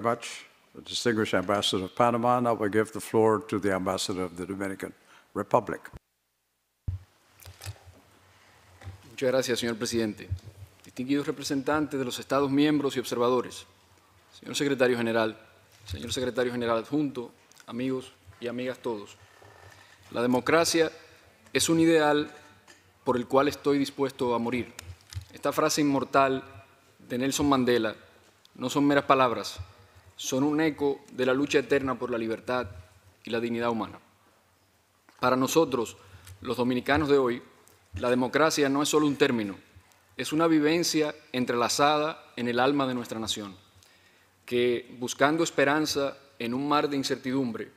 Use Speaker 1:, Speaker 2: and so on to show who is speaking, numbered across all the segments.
Speaker 1: much, Muchas gracias, señor presidente. Distinguidos representantes de los Estados miembros y observadores, señor secretario general, señor secretario general adjunto, amigos y amigas todos. La democracia es un ideal por el cual estoy dispuesto a morir. Esta frase inmortal de Nelson Mandela no son meras palabras, son un eco de la lucha eterna por la libertad y la dignidad humana. Para nosotros, los dominicanos de hoy, la democracia no es solo un término, es una vivencia entrelazada en el alma de nuestra nación, que buscando esperanza en un mar de incertidumbre,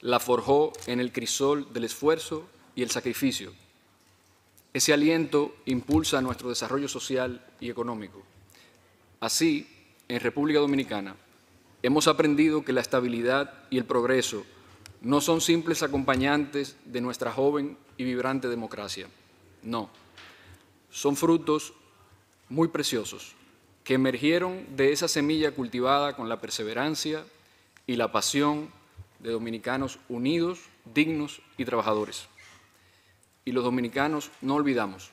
Speaker 1: la forjó en el crisol del esfuerzo y el sacrificio. Ese aliento impulsa nuestro desarrollo social y económico. Así, en República Dominicana, hemos aprendido que la estabilidad y el progreso no son simples acompañantes de nuestra joven y vibrante democracia. No, son frutos muy preciosos que emergieron de esa semilla cultivada con la perseverancia y la pasión de dominicanos unidos, dignos y trabajadores. Y los dominicanos no olvidamos,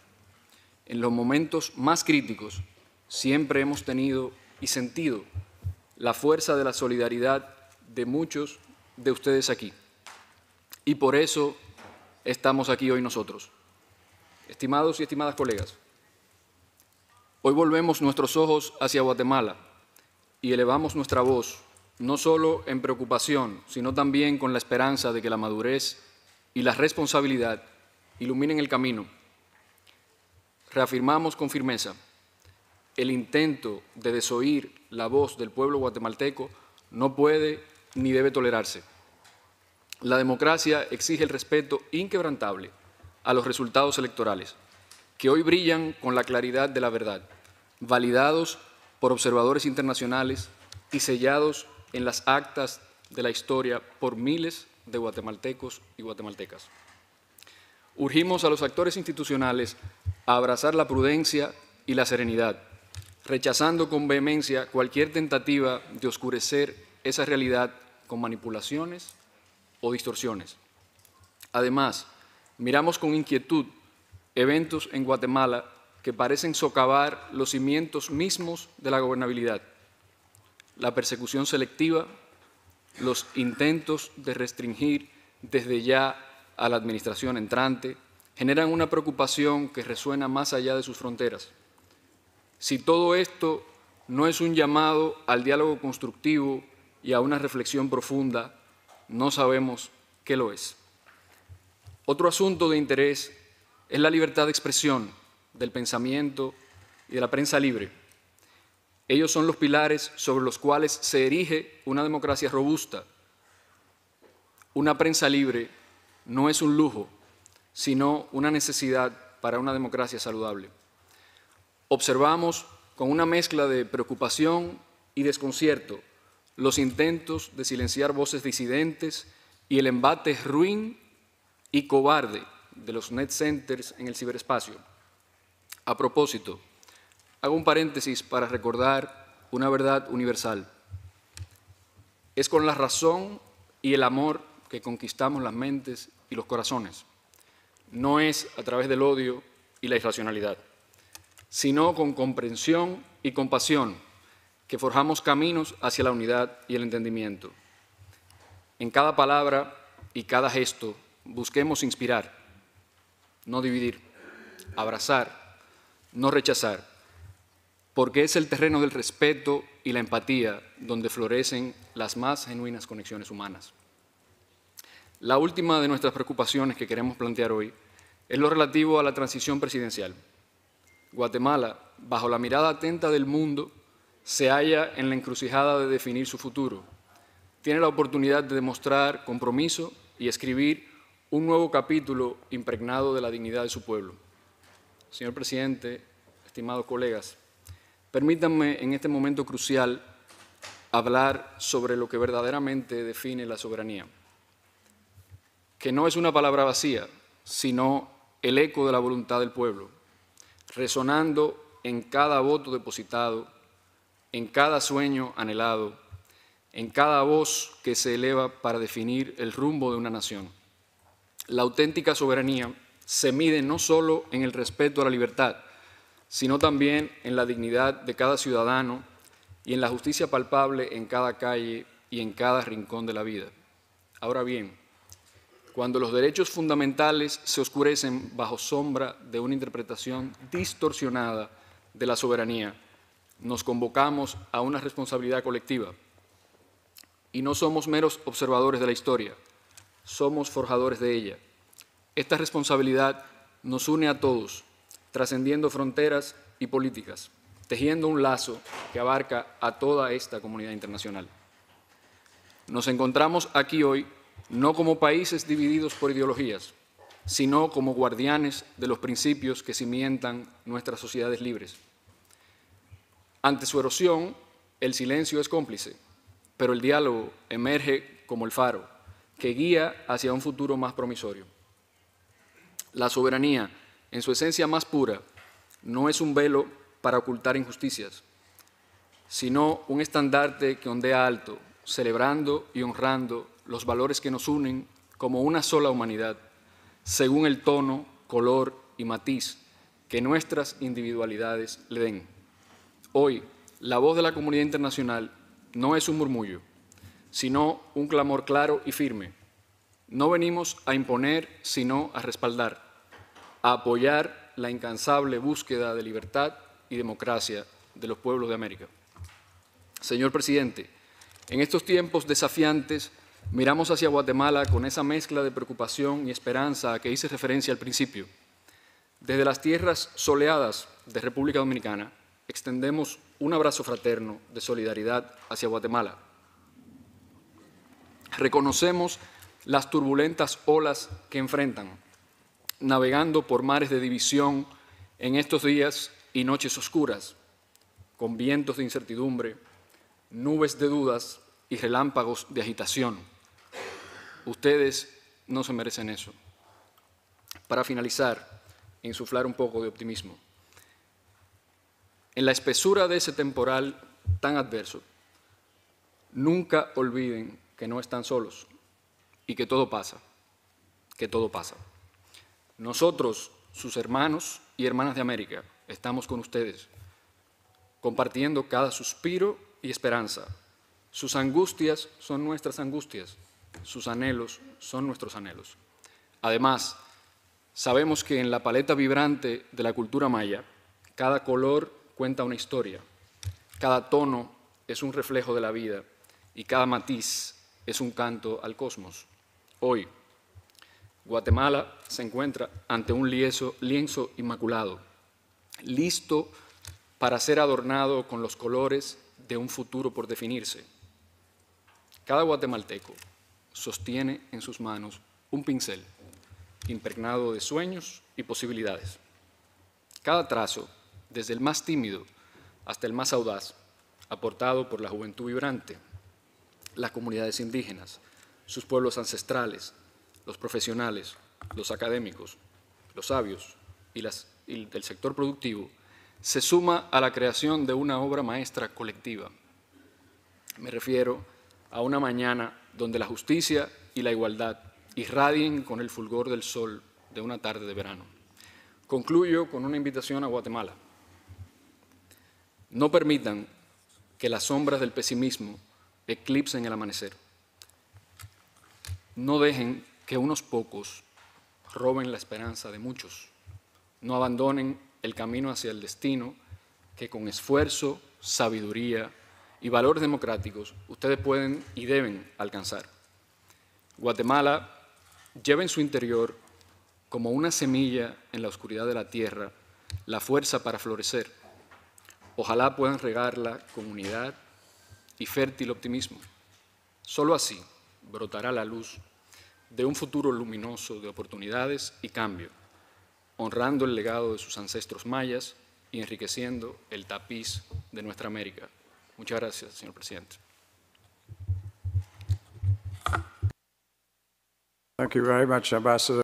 Speaker 1: en los momentos más críticos siempre hemos tenido y sentido la fuerza de la solidaridad de muchos de ustedes aquí. Y por eso estamos aquí hoy nosotros. Estimados y estimadas colegas, hoy volvemos nuestros ojos hacia Guatemala y elevamos nuestra voz, no solo en preocupación, sino también con la esperanza de que la madurez y la responsabilidad iluminen el camino. Reafirmamos con firmeza el intento de desoír la voz del pueblo guatemalteco no puede ni debe tolerarse. La democracia exige el respeto inquebrantable a los resultados electorales, que hoy brillan con la claridad de la verdad, validados por observadores internacionales y sellados en las actas de la historia por miles de guatemaltecos y guatemaltecas. Urgimos a los actores institucionales a abrazar la prudencia y la serenidad, rechazando con vehemencia cualquier tentativa de oscurecer esa realidad con manipulaciones o distorsiones. Además, miramos con inquietud eventos en Guatemala que parecen socavar los cimientos mismos de la gobernabilidad, la persecución selectiva, los intentos de restringir desde ya a la administración entrante, generan una preocupación que resuena más allá de sus fronteras si todo esto no es un llamado al diálogo constructivo y a una reflexión profunda, no sabemos qué lo es. Otro asunto de interés es la libertad de expresión, del pensamiento y de la prensa libre. Ellos son los pilares sobre los cuales se erige una democracia robusta. Una prensa libre no es un lujo, sino una necesidad para una democracia saludable. Observamos con una mezcla de preocupación y desconcierto los intentos de silenciar voces disidentes y el embate ruin y cobarde de los net centers en el ciberespacio. A propósito, hago un paréntesis para recordar una verdad universal. Es con la razón y el amor que conquistamos las mentes y los corazones. No es a través del odio y la irracionalidad sino con comprensión y compasión, que forjamos caminos hacia la unidad y el entendimiento. En cada palabra y cada gesto busquemos inspirar, no dividir, abrazar, no rechazar, porque es el terreno del respeto y la empatía donde florecen las más genuinas conexiones humanas. La última de nuestras preocupaciones que queremos plantear hoy es lo relativo a la transición presidencial. Guatemala, bajo la mirada atenta del mundo, se halla en la encrucijada de definir su futuro. Tiene la oportunidad de demostrar compromiso y escribir un nuevo capítulo impregnado de la dignidad de su pueblo. Señor presidente, estimados colegas, permítanme en este momento crucial hablar sobre lo que verdaderamente define la soberanía, que no es una palabra vacía, sino el eco de la voluntad del pueblo, resonando en cada voto depositado, en cada sueño anhelado, en cada voz que se eleva para definir el rumbo de una nación. La auténtica soberanía se mide no solo en el respeto a la libertad, sino también en la dignidad de cada ciudadano y en la justicia palpable en cada calle y en cada rincón de la vida. Ahora bien, cuando los derechos fundamentales se oscurecen bajo sombra de una interpretación distorsionada de la soberanía, nos convocamos a una responsabilidad colectiva. Y no somos meros observadores de la historia, somos forjadores de ella. Esta responsabilidad nos une a todos, trascendiendo fronteras y políticas, tejiendo un lazo que abarca a toda esta comunidad internacional. Nos encontramos aquí hoy no como países divididos por ideologías, sino como guardianes de los principios que cimientan nuestras sociedades libres. Ante su erosión, el silencio es cómplice, pero el diálogo emerge como el faro que guía hacia un futuro más promisorio. La soberanía, en su esencia más pura, no es un velo para ocultar injusticias, sino un estandarte que ondea alto, celebrando y honrando los valores que nos unen como una sola humanidad, según el tono, color y matiz que nuestras individualidades le den. Hoy, la voz de la comunidad internacional no es un murmullo, sino un clamor claro y firme. No venimos a imponer, sino a respaldar, a apoyar la incansable búsqueda de libertad y democracia de los pueblos de América. Señor presidente, en estos tiempos desafiantes miramos hacia Guatemala con esa mezcla de preocupación y esperanza a que hice referencia al principio. Desde las tierras soleadas de República Dominicana, extendemos un abrazo fraterno de solidaridad hacia Guatemala. Reconocemos las turbulentas olas que enfrentan, navegando por mares de división en estos días y noches oscuras, con vientos de incertidumbre, nubes de dudas y relámpagos de agitación. Ustedes no se merecen eso. Para finalizar, insuflar un poco de optimismo. En la espesura de ese temporal tan adverso, nunca olviden que no están solos y que todo pasa, que todo pasa. Nosotros, sus hermanos y hermanas de América, estamos con ustedes, compartiendo cada suspiro y esperanza. Sus angustias son nuestras angustias sus anhelos son nuestros anhelos. Además, sabemos que en la paleta vibrante de la cultura maya, cada color cuenta una historia, cada tono es un reflejo de la vida y cada matiz es un canto al cosmos. Hoy, Guatemala se encuentra ante un lienzo, inmaculado, listo para ser adornado con los colores de un futuro por definirse. Cada guatemalteco sostiene en sus manos un pincel impregnado de sueños y posibilidades. Cada trazo, desde el más tímido hasta el más audaz, aportado por la juventud vibrante, las comunidades indígenas, sus pueblos ancestrales, los profesionales, los académicos, los sabios y, las, del sector productivo, se suma a la creación de una obra maestra colectiva. Me refiero a una mañana donde la justicia y la igualdad irradien con el fulgor del sol de una tarde de verano. Concluyo con una invitación a Guatemala. No permitan que las sombras del pesimismo eclipsen el amanecer. No dejen que unos pocos roben la esperanza de muchos. No abandonen el camino hacia el destino que con esfuerzo, sabiduría y valores democráticos ustedes pueden y deben alcanzar. Guatemala lleva en su interior, como una semilla en la oscuridad de la tierra, la fuerza para florecer. Ojalá puedan regarla con unidad y fértil optimismo. Solo así brotará la luz de un futuro luminoso de oportunidades y cambio, honrando el legado de sus ancestros mayas y enriqueciendo el tapiz de nuestra América. Muchas gracias, señor presidente.